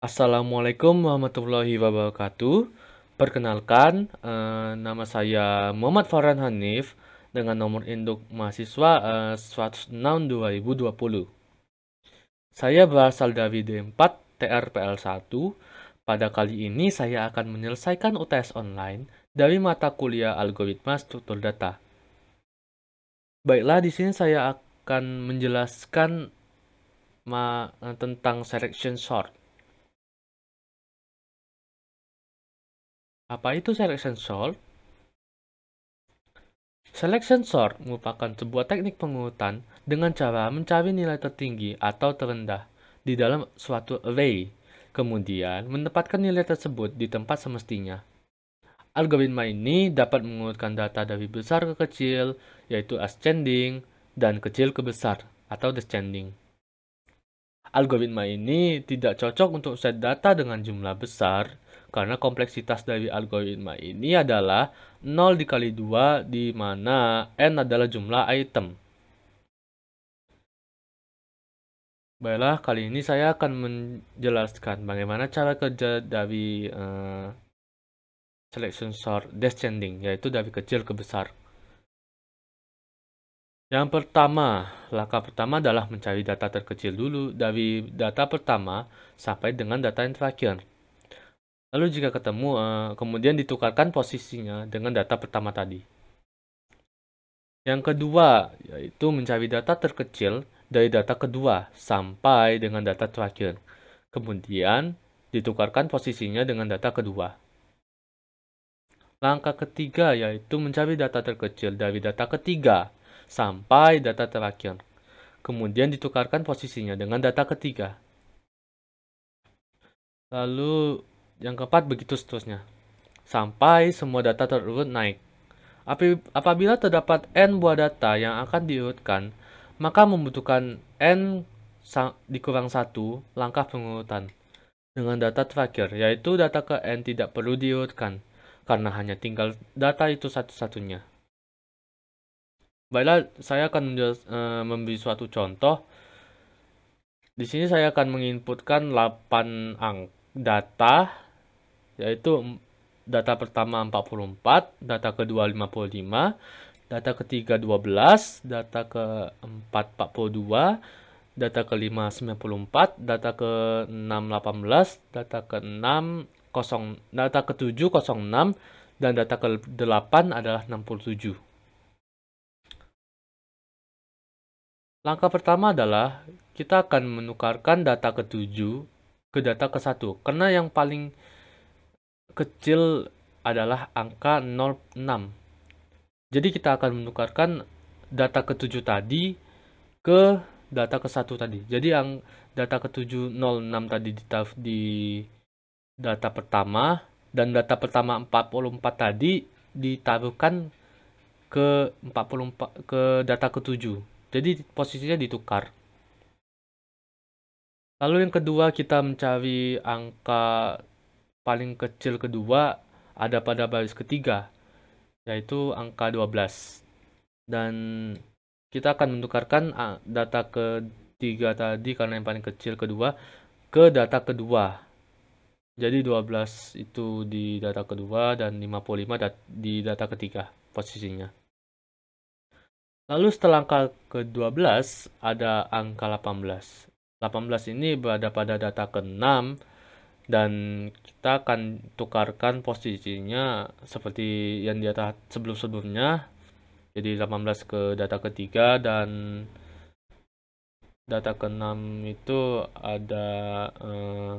Assalamualaikum warahmatullahi wabarakatuh. Perkenalkan, eh, nama saya Muhammad Farhan Hanif dengan nomor induk mahasiswa eh, 106 2020. Saya berasal dari D4 TRPL1. Pada kali ini saya akan menyelesaikan UTS online dari mata kuliah algoritma struktur data. Baiklah, di sini saya akan menjelaskan tentang selection sort Apa itu selection sort? Selection sort merupakan sebuah teknik pengurutan dengan cara mencari nilai tertinggi atau terendah di dalam suatu array, kemudian menempatkan nilai tersebut di tempat semestinya. Algoritma ini dapat mengurutkan data dari besar ke kecil, yaitu ascending, dan kecil ke besar, atau descending. Algoritma ini tidak cocok untuk set data dengan jumlah besar, karena kompleksitas dari algoritma ini adalah 0 dikali 2 di mana n adalah jumlah item. Baiklah, kali ini saya akan menjelaskan bagaimana cara kerja dari uh, selection sort descending, yaitu dari kecil ke besar. Yang pertama, langkah pertama adalah mencari data terkecil dulu dari data pertama sampai dengan data yang terakhir. Lalu jika ketemu, eh, kemudian ditukarkan posisinya dengan data pertama tadi. Yang kedua, yaitu mencari data terkecil dari data kedua sampai dengan data terakhir. Kemudian, ditukarkan posisinya dengan data kedua. Langkah ketiga yaitu mencari data terkecil dari data ketiga sampai data terakhir. Kemudian ditukarkan posisinya dengan data ketiga. Lalu yang keempat begitu seterusnya. Sampai semua data terurut naik. Apabila terdapat n buah data yang akan diurutkan, maka membutuhkan n dikurang satu langkah pengurutan dengan data terakhir, yaitu data ke n tidak perlu diurutkan, karena hanya tinggal data itu satu-satunya. Baiklah, saya akan eh, memberi suatu contoh. Di sini saya akan menginputkan 8 angka data yaitu data pertama 44, data kedua 55, data ketiga 12, data keempat 42, data kelima 94, data ke-6 18, data ke-6 0, data ke-7 06 dan data ke-8 adalah 67. Langkah pertama adalah kita akan menukarkan data ke-7 ke data ke-1 karena yang paling kecil adalah angka 06. Jadi kita akan menukarkan data ke-7 tadi ke data ke-1 tadi. Jadi yang data ke-7 06 tadi di, di data pertama dan data pertama 44 tadi ditaruhkan ke 44 ke data ke-7. Jadi posisinya ditukar. Lalu yang kedua kita mencari angka paling kecil kedua ada pada baris ketiga, yaitu angka 12. Dan kita akan menukarkan data ketiga tadi karena yang paling kecil kedua ke data kedua. Jadi 12 itu di data kedua dan 55 di data ketiga posisinya. Lalu setelah angka ke-12 ada angka 18. 18 ini berada pada data ke-6 dan kita akan tukarkan posisinya seperti yang di atas sebelum-sebelumnya jadi 18 ke data ketiga dan data keenam itu ada eh,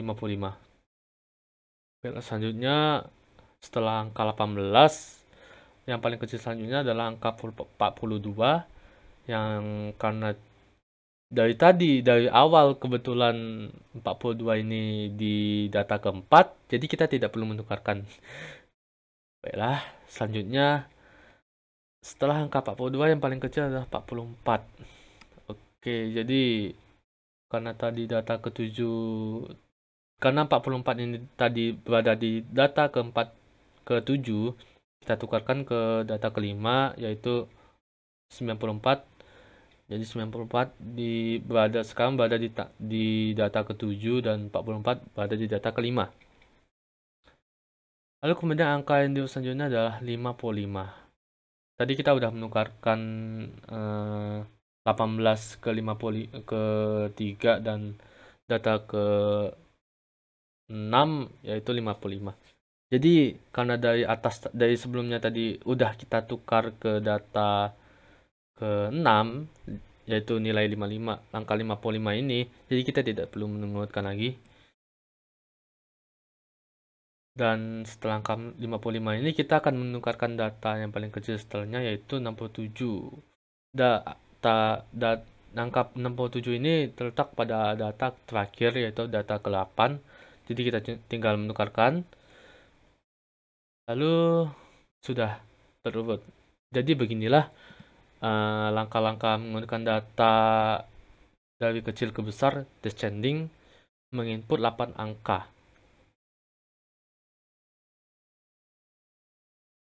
55 Oke, selanjutnya setelah angka 18 yang paling kecil selanjutnya adalah angka 42 yang karena dari tadi dari awal kebetulan 42 ini di data keempat jadi kita tidak perlu menukarkan baiklah selanjutnya setelah angka 42 yang paling kecil adalah 44 oke jadi karena tadi data ketujuh karena 44 ini tadi berada di data keempat ketujuh kita tukarkan ke data kelima yaitu 94 jadi 94 di berada sekarang berada di di data ke-7 dan 44 berada di data ke-5. Lalu kemudian angka yang di selanjutnya adalah 55. Tadi kita sudah menukarkan uh, eh, 18 ke 50 ke 3 dan data ke 6 yaitu 55. Jadi karena dari atas dari sebelumnya tadi udah kita tukar ke data ke-6 yaitu nilai 55 angka 55 ini jadi kita tidak perlu menurunkan lagi dan setelah angka 55 ini kita akan menukarkan data yang paling kecil setelahnya yaitu 67 data da, angka 67 ini terletak pada data terakhir yaitu data ke-8 jadi kita tinggal menukarkan lalu sudah terurut jadi beginilah Eh, langkah-langkah menggunakan data dari kecil ke besar descending menginput 8 angka